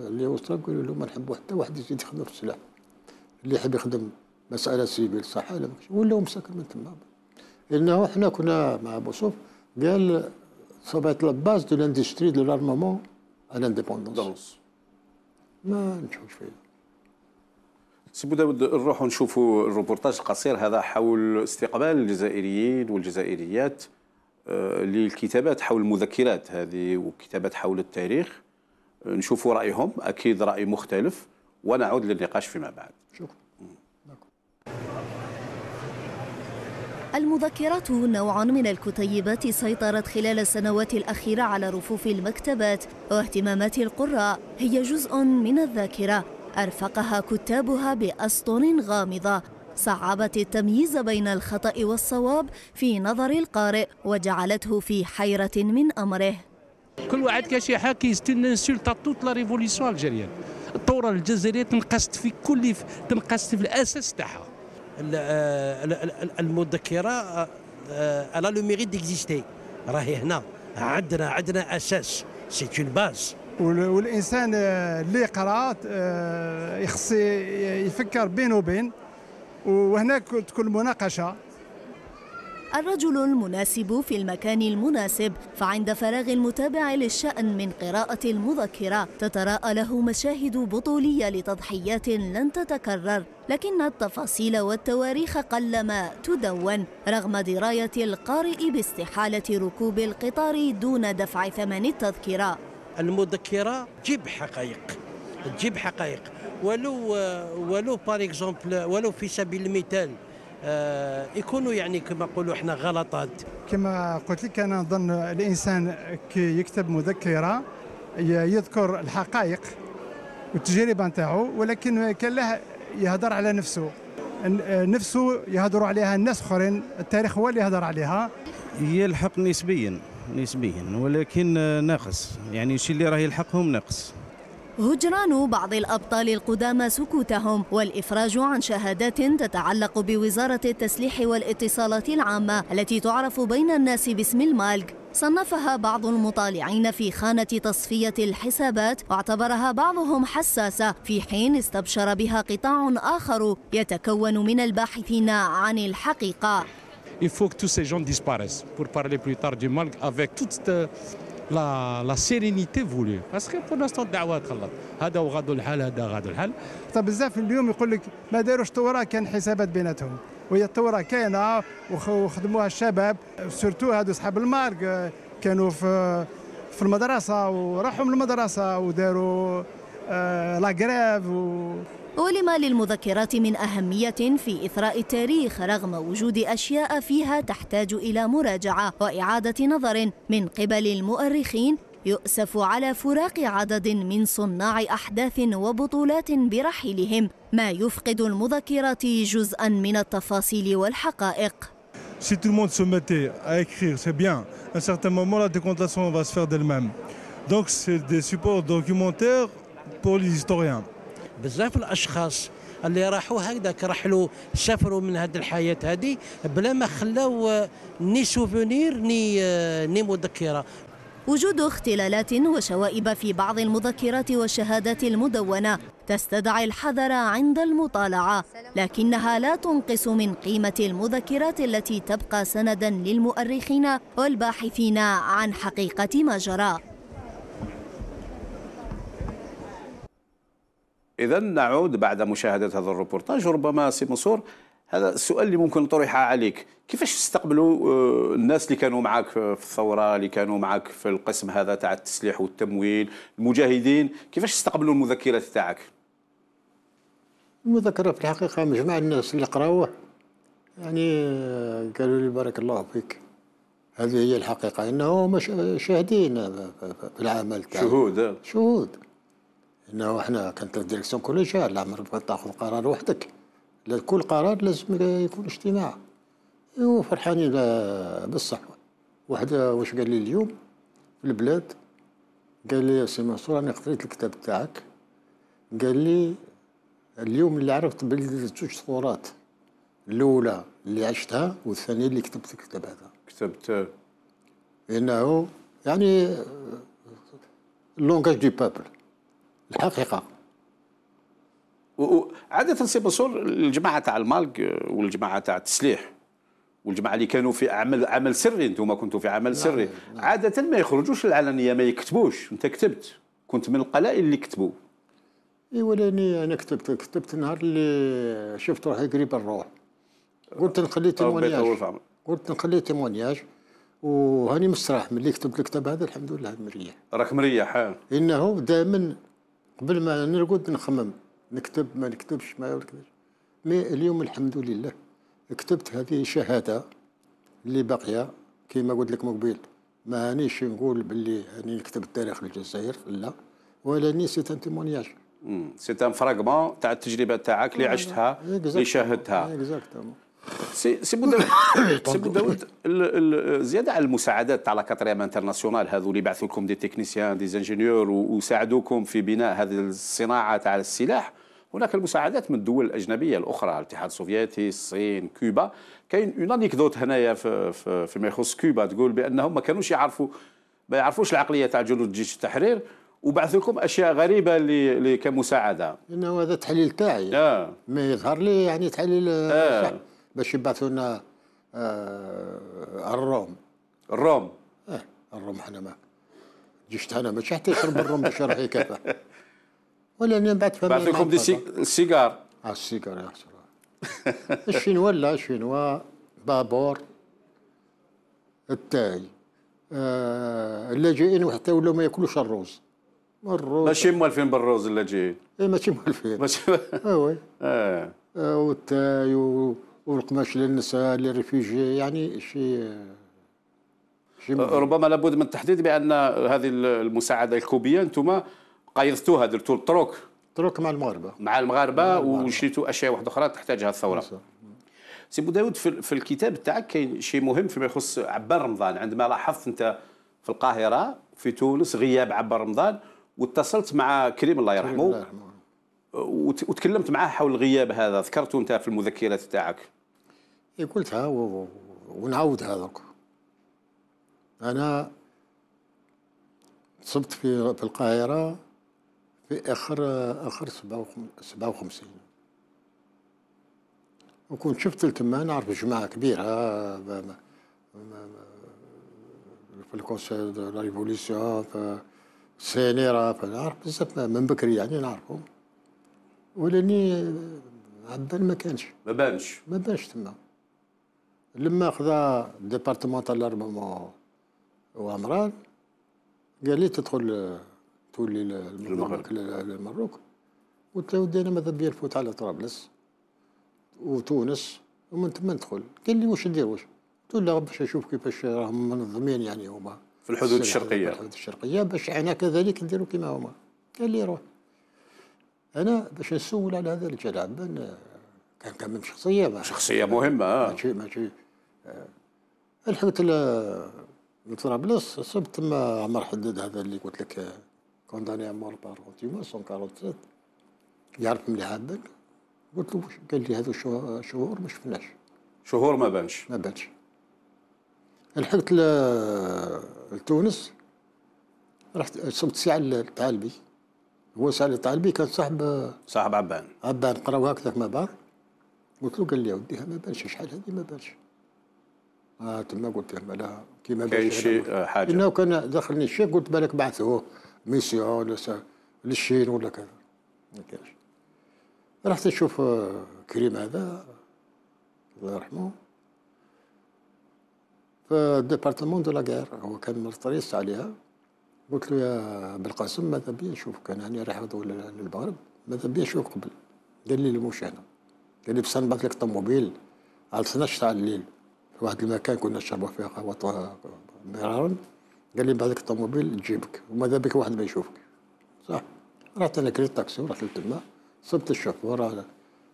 [SPEAKER 2] لي وصلوا قالوا له ما نحبوا حتى واحد يزيد يخدم في السلاح اللي يحب يخدم مساله سيفيل صح ولا مساكن من تما انه احنا كنا مع بوسوف قال ça va باز دو لاندستري دو لارمومون de ما نشوفش فيه
[SPEAKER 1] سي داود نروحوا نشوفوا الروبورتاج القصير هذا حول استقبال الجزائريين والجزائريات آه، للكتابات حول المذكرات هذه وكتابات حول التاريخ نشوفوا رايهم اكيد راي مختلف ونعود للنقاش فيما بعد
[SPEAKER 2] شكرا
[SPEAKER 3] المذكرات نوع من الكتيبات سيطرت خلال السنوات الأخيرة على رفوف المكتبات واهتمامات القراء هي جزء من الذاكرة أرفقها كتابها بأسطر غامضة صعبت التمييز بين الخطأ والصواب في نظر القارئ وجعلته في حيرة من أمره
[SPEAKER 1] كل واحد كاشي حاكي ستينسولت توت لا ريفوليسيون الجيريان الثوره الجزائريه
[SPEAKER 2] تنقصت في كل تنقصت في الاساس تاعها المذكره الا لو ميريت ديكزيستي راهي هنا عندنا عندنا اساس سي اون باز
[SPEAKER 1] والانسان آه، اللي يقرا آه، يخص يفكر بينه وبين وهناك تكون مناقشه
[SPEAKER 3] الرجل المناسب في المكان المناسب فعند فراغ المتابع للشأن من قراءة المذكرة تتراءى له مشاهد بطولية لتضحيات لن تتكرر لكن التفاصيل والتواريخ قلما تدون رغم دراية القارئ باستحالة ركوب القطار دون دفع ثمن التذكرة
[SPEAKER 2] المذكرة جيب حقائق تجيب حقائق ولو ولو باريكزومبل ولو في سبيل المثال آه، يكونوا يعني كما نقولوا احنا غلطات
[SPEAKER 1] كما قلت لك انا نظن الانسان كي يكتب مذكره يذكر الحقائق والتجربه نتاعو ولكن كان له يهضر على نفسه آه، نفسه يهضروا عليها الناس اخرين التاريخ هو اللي يهضر عليها يلحق نسبيا نسبيا ولكن ناقص يعني الشيء اللي راه يلحقهم ناقص
[SPEAKER 3] هجران بعض الأبطال القدامى سكوتهم والإفراج عن شهادات تتعلق بوزارة التسليح والاتصالات العامة التي تعرف بين الناس باسم المالك صنفها بعض المطالعين في خانة تصفية الحسابات واعتبرها بعضهم حساسة في حين استبشر بها قطاع آخر يتكون من الباحثين عن الحقيقة
[SPEAKER 1] Il faut que tous ces gens disparaissent pour parler plus tard du Malg avec toute cette لا لا سيرينيتي فولي باسكو بور لاستون الدعوه تخلط هذا وغادو الحال هذا غادو الحال طب بزاف اليوم يقول لك ما داروش ثوره كان حسابات بيناتهم وهي الثوره كاينه وخدموها الشباب سورتو هادو صحاب المارك كانوا في
[SPEAKER 3] في المدرسه وراحوا من المدرسه وداروا آه لا غريف و ولما للمذكرات من أهمية في إثراء التاريخ رغم وجود أشياء فيها تحتاج إلى مراجعة وإعادة نظر من قبل المؤرخين يؤسف على فراق عدد من صناع أحداث وبطولات برحيلهم ما يفقد المذكرات جزءا من التفاصيل والحقائق
[SPEAKER 1] Si tout le monde se mettait à écrire, c'est bien. À un certain moment, la décontation va se faire d'elle-même. Donc, c'est des supports documentaires pour les historiens. بزاف الاشخاص اللي راحوا هكذاك رحلوا سافروا من هذه الحياه هذه
[SPEAKER 3] بلا ما خلاو آه، ني سوفونير ني آه، ني مذكره وجود اختلالات وشوائب في بعض المذكرات والشهادات المدونة تستدعي الحذر عند المطالعة لكنها لا تنقص من قيمة المذكرات التي تبقى سندا للمؤرخين والباحثين عن حقيقة ما جرى
[SPEAKER 1] إذا نعود بعد مشاهدة هذا الروبورتاج ربما سي منصور هذا السؤال اللي ممكن طرح عليك كيفاش استقبلوا آه، الناس اللي كانوا معك في الثورة اللي كانوا معك في القسم هذا تاع التسليح والتمويل المجاهدين كيفاش استقبلوا المذكرات تاعك
[SPEAKER 2] المذكرة في الحقيقة مجمع الناس اللي قراوه يعني آه، قالوا لي بارك الله فيك هذه هي الحقيقة انه مش شاهدين في العمل تاعي شهود شهود انه احنا كانت الديريكسيون كوليجيال لا مرة تاخذ قرار وحدك لكل قرار لازم يكون اجتماع وفرحانين إيوه، بالصحوه واحد واش قال لي اليوم في البلاد قال لي يا سي منصور انا قريت الكتاب تاعك قال لي اليوم اللي عرفت بلي زوج صورات الاولى اللي عشتها والثانيه اللي كتبت الكتاب هذا كتبت انه يعني لونغاج دي بابل الحقيقه
[SPEAKER 1] وعاده سي منصور الجماعه تاع المالك والجماعه تاع التسليح والجماعه اللي كانوا في عمل عمل سري انتم كنتوا في عمل نعم، سري نعم. عاده ما يخرجوش العلنيه ما يكتبوش انت كتبت كنت من القلائل اللي كتبوا
[SPEAKER 2] اي ولاني انا كتبت كتبت النهار اللي شفت روحي قريب الروح قلت نخلي تيمونياج قلت نخلي تيمونياج وهاني مستراح ملي كتبت الكتاب هذا الحمد لله مريح
[SPEAKER 1] راك مريح
[SPEAKER 2] انه دائما قبل ما نرقد نخمم نكتب ما نكتبش ما نكتبش مي اليوم الحمد لله كتبت هذه شهاده اللي باقيه كيما قلت لك مقبل ما هانيش نقول باللي هاني نكتب التاريخ الجزائر لا ني سي ان تيمونياج سي ان
[SPEAKER 1] فراغمون تاع التجربه تاعك اللي آه، عشتها آه، اللي شاهدتها آه، سي سي بوداود سي داوود زياده على المساعدات تاع لا كاتريام انترناسيونال هذو اللي بعثوا لكم دي تكنيسيان دي انجينيور وساعدوكم في بناء هذه الصناعه تاع السلاح هناك المساعدات من الدول الاجنبيه الاخرى الاتحاد السوفيتي الصين كوبا كاين اون انيكدوت هنايا في في فيما يخص كوبا تقول بانهم ما كانوش يعرفوا ما يعرفوش العقليه تاع جنود جيش التحرير وبعث لكم اشياء غريبه اللي كمساعده
[SPEAKER 2] انه هذا التحليل تاعي آه. ما يظهر لي يعني تحليل آه. باش يبعثوا لنا آه الروم الروم اه الروم حنا ما جيش جشت انا حتى يشرب الروم باش يروح يكافح ولا نبعت فما بعث لكم دي السيجار اه السيجار يا الشينوا لا الشينوا بابور التاي آه اللاجئين وحتى ولاو ما ياكلوش الروز
[SPEAKER 1] الروز ماشي موالفين بالروز اللاجئين
[SPEAKER 2] اي ماشي موالفين ماشي اي وي آه. اه والتاي والقماش للنساء للريفيجي يعني شيء شي ربما
[SPEAKER 1] لابد من التحديد بان هذه المساعده الكوبيه انتم قيضتوها درتوا الطرق
[SPEAKER 2] طرق مع المغاربه
[SPEAKER 1] مع المغاربه وشريتوا اشياء واحده اخرى تحتاجها الثوره مصر. سي بو داود في الكتاب تاعك كاين شيء مهم فيما يخص عبان رمضان عندما لاحظت انت في القاهره في تونس غياب عبان رمضان واتصلت مع كريم الله يرحمه, كريم الله يرحمه. وتكلمت معاه حول الغياب هذا ذكرته انت في المذكرات تاعك
[SPEAKER 2] قلتها ونعاودها دوك انا صبت في في القاهره في اخر اخر 57 وكنت شفت لتما نعرف جماعه كبيره في الكونسيل دو لا ريفوليسيون في السينيرا نعرف بزاف من بكري يعني نعرفهم ولاني عبد ما كانش ما بانش ما بانش تما لما خذا ديبارتمون تاع الارمومون وامران قال لي تدخل تولي المغرب للمغرب وتودينا انا ماذا بيا نفوت على طرابلس وتونس ومن ثم ندخل قال لي واش ندير واش قلت له باش نشوف كيفاش راهم منظمين يعني هما في الحدود الشرقيه في الحدود الشرقيه باش انا كذلك نديروا كيما هما قال لي روح انا باش نسول على هذا الجلال كان كان شخصيه شخصيه مهمه آه. ماشي ماشي لحقت لطرابلس صبت تما عمر حدد هذا اللي قلت لك كونداني عمر بار سون 147 يعرف مليح عبد قلت له قال لي هذو شهور ما شفناش شهور ما بانش ما بانش لحقت لتونس رحت صبت ساعة لطالبي هو ساعة لطالبي كان صاحب صاحب عبان عبان قراو هكذاك مع بعض قلت له قال لي يا ودي ما بانش شحال هذه ما بانش آه تما قلت لهم لا كيما كاين شي آه، حاجه انه كان دخلني الشيك قلت بالك بعثوه ميسيون للشين ولا كذا ما كانش رحت نشوف آه، كريم هذا الله يرحمه في ديبارتمون دو لاكار هو كان مرتريس عليها قلت له يا بالقاسم ماذا بيا نشوفك انا راني رايح للمغرب ماذا بيا نشوفك قبل قال لي مش هنا قال لي بصح نبعث لك طوموبيل على 12 تاع الليل في واحد المكان كنا نشربوا فيه قهوة مرارا قال لي بعدك الطوموبيل تجيبك وماذا بك واحد ما يشوفك صح رحت انا كريت تاكسي ورحت لتما صبت الشوفور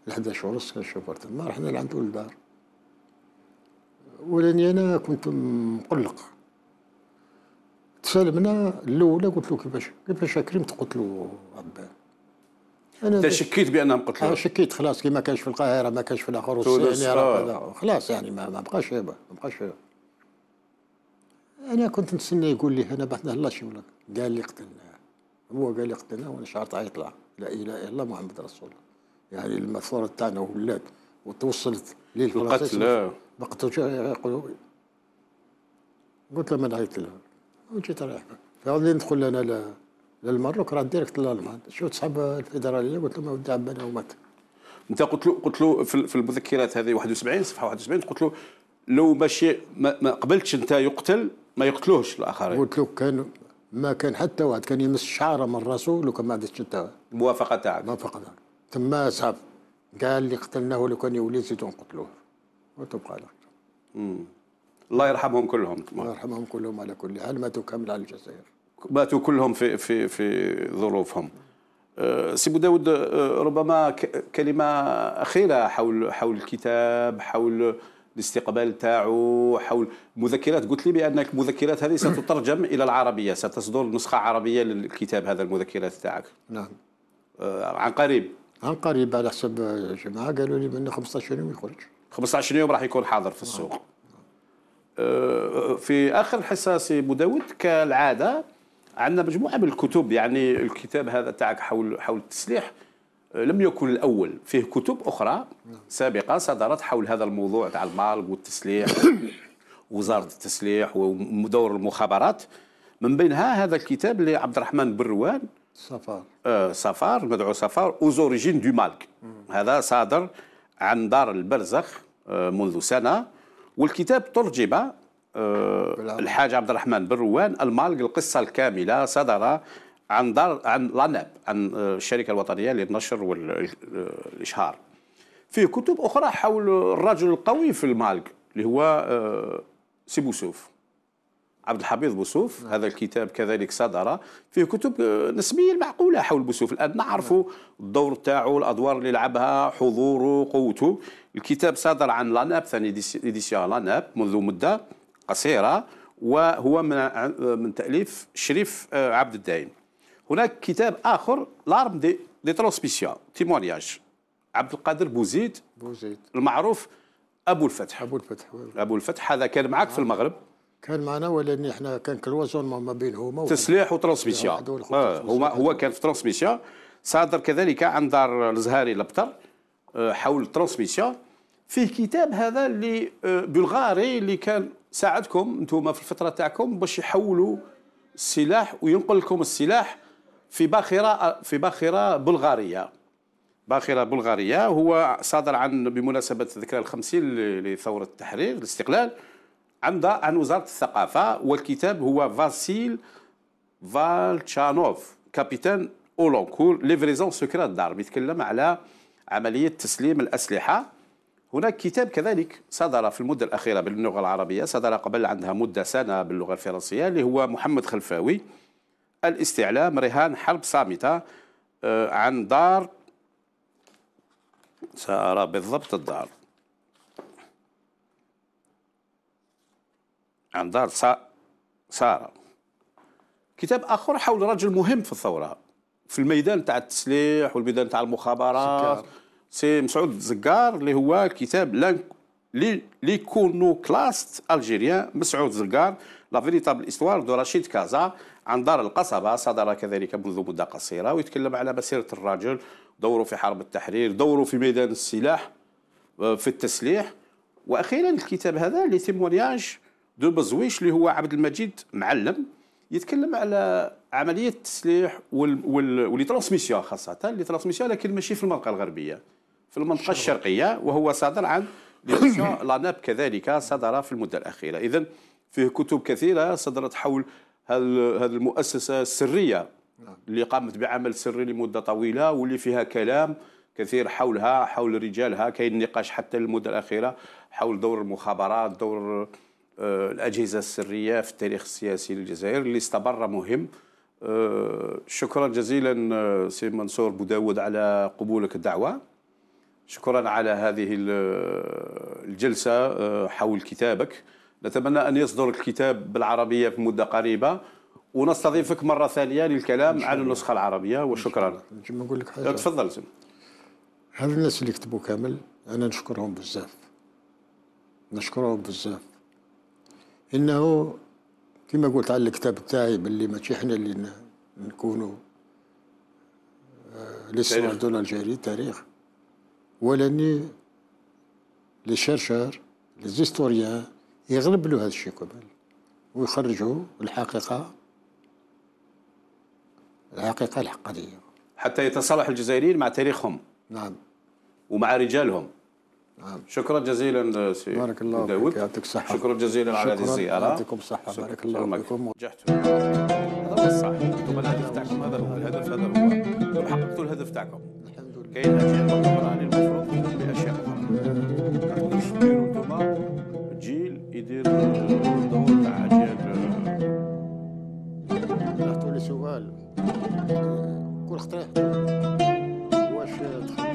[SPEAKER 2] لحد 11 ونص كان الشوفور تما رحنا لعند الدار ولاني انا كنت مقلق تسالمنا الاولى قلت له كيفاش كيفاش كريم تقتلوا عباد
[SPEAKER 1] انا انت شكيت
[SPEAKER 2] بانهم قتلوه شكيت خلاص كي ما كانش في القاهره ما كانش في الاخر تونس خلاص يعني ما, ما بقاش ما بقاش انا كنت نتسنى يقول لي انا بعد الله شي ولا قال لي قتلنا هو قال لي قتلنا وانا شعرت عيط له لا اله الا الله محمد رسول الله يعني المثوره تاعنا ولات وتوصلت للقتل ما آه. قتلوش يقولوا قلت له ما نعيط لها وجيت رايح فغادي ندخل انا للمروك راه ديريكت للالمان شفت صحاب الفيدراليه قلت لهم اودي هو ومات
[SPEAKER 1] انت قلت له قلت له في المذكرات هذه 71 صفحه 71 قلت له لو ماشي ما, ما قبلتش انت يقتل ما يقتلوهش
[SPEAKER 2] الاخرين قلت له كان ما كان حتى واحد كان يمس شعره من راسه لو كان ما عندش انت الموافقه تاعك الموافقه تاعك تما صاف قال اللي قتلناه لو كان يولي زيدو نقتلوه وتبقى الله يرحمهم كلهم الله يرحمهم كلهم على كل حال ماتوا كامل على الجزائر
[SPEAKER 1] ماتوا كلهم في في في ظروفهم أه، سي داود أه، ربما كلمه اخيره حول حول الكتاب حول الاستقبال تاعو حول مذكرات قلت لي بانك المذكرات هذه ستترجم الى العربيه ستصدر نسخه عربيه للكتاب هذا المذكرات تاعك نعم أه، عن قريب
[SPEAKER 2] عن قريب على حسب الجماعه قالوا لي من 15 يوم يخرج
[SPEAKER 1] 15 يوم راح يكون حاضر في السوق نعم. في اخر حصه سي بوداود كالعاده عندنا مجموعه من الكتب يعني الكتاب هذا تاعك حول حول التسليح آه، لم يكن الاول فيه كتب اخرى سابقه صدرت حول هذا الموضوع تاع المال والتسليح وزاره التسليح ودور المخابرات من بينها هذا الكتاب لعبد الرحمن بروان صفار آه صفار مدعو صفار اوزوريجين دو مالك هذا صادر عن دار البرزخ آه منذ سنه والكتاب ترجم آه، الحاج عبد الرحمن بن روان المالك القصه الكامله صدر عن دار عن لاناب عن آه، الشركه الوطنيه للنشر والاشهار فيه كتب اخرى حول الرجل القوي في المالك اللي هو آه، سي بوسوف عبد الحفيظ بوسوف نعم. هذا الكتاب كذلك صدر فيه كتب نسبيا معقوله حول بوسوف الان نعرفوا نعم. الدور تاعو الادوار اللي لعبها حضوره قوته الكتاب صدر عن لاناب ثاني ايديسيون لاناب منذ مده قصيرة وهو من من تأليف شريف آه، عبد الدايم هناك كتاب آخر لارم دي دي ترانسبيسيون تيمونياج عبد القادر بوزيد بوزيد المعروف أبو الفتح أبو الفتح أبو الفتح هذا كان معك في نعم. المغرب
[SPEAKER 2] كان معنا ولكن احنا كان كروازون ما بينهما
[SPEAKER 1] تسليح وترانسميسيون آه هو هو كان في ترانسميسيون صادر كذلك عن دار الزهاري لبتر آه، حول الترانسميسيون فيه كتاب هذا اللي آه، بلغاري اللي كان ساعدكم انتم في الفتره تاعكم باش يحولوا السلاح وينقل لكم السلاح في باخره في باخره بلغاريه باخره بلغاريه هو صادر عن بمناسبه ذكرى الخمسين لثوره التحرير الاستقلال عند عن وزاره الثقافه والكتاب هو فاسيل فالتشانوف كابيتان اولونكور ليفريزون سكرات دار بيتكلم على عمليه تسليم الاسلحه هناك كتاب كذلك صدر في المدة الأخيرة باللغة العربية صدر قبل عندها مدة سنة باللغة الفرنسية اللي هو محمد خلفاوي الاستعلام رهان حرب صامتة آه، عن دار سأرى بالضبط الدار عن دار سارة كتاب آخر حول رجل مهم في الثورة في الميدان تاع التسليح والميدان تاع المخابرات سي مسعود زكار اللي هو كتاب لي كونو كلاست الجيريان مسعود زكار لا فيريتابل استوار دو رشيد كازا عن دار القصبه صدر كذلك منذ مده قصيره ويتكلم على مسيره الرجل دوره في حرب التحرير دوره في ميدان السلاح آه، في التسليح واخيرا الكتاب هذا لي تيمونياج دو بزويش اللي هو عبد المجيد معلم يتكلم على عمليه التسليح ولي ترانسميسيون خاصه لي ترانسميسيون لكن ماشي في المنطقه الغربيه في المنطقة الشرقية وهو صدر عن لاناب كذلك صدر في المدة الأخيرة إذا فيه كتب كثيرة صدرت حول هذه المؤسسة السرية نعم. اللي قامت بعمل سري لمدة طويلة واللي فيها كلام كثير حولها حول رجالها كاين نقاش حتى المدة الأخيرة حول دور المخابرات دور آه، الأجهزة السرية في التاريخ السياسي للجزائر اللي استمر مهم آه، شكرا جزيلا آه، سي منصور بوداود على قبولك الدعوة شكرا على هذه الجلسة آه، حول كتابك نتمنى أن يصدر الكتاب بالعربية في مدة قريبة ونستضيفك مرة ثانية للكلام على النسخة العربية وشكرا
[SPEAKER 2] نجم نقول لك حاجة تفضل هاد الناس اللي كتبوا كامل أنا نشكرهم بزاف نشكرهم بزاف إنه كما قلت على الكتاب تاعي باللي ماشي حنا اللي نكونوا آه، لسه دون الجاري تاريخ ولاني لي شيرشور لي زيستوريان يغلبلو هذا الشيء كامل ويخرجوا الحقيقه الحقيقه الحقانيه
[SPEAKER 1] حتى يتصالح الجزائريين مع تاريخهم نعم ومع رجالهم نعم شكرا جزيلا سي بارك الله فيك يعطيك الصحة شكرا جزيلا على هذه الزيارة يعطيكم الصحة بارك الله فيكم نجحتوا هذا هو الصح انتم الهدف تاعكم هذا هو الهدف هذا هو حققتوا الهدف تاعكم كاين اشياء تعبر عن المفروض كاين اشياء اخرى تقدرش انتوما جيل يدير الدور تاع جيل
[SPEAKER 2] نعطوا لي سؤال كل خطره واش تخمم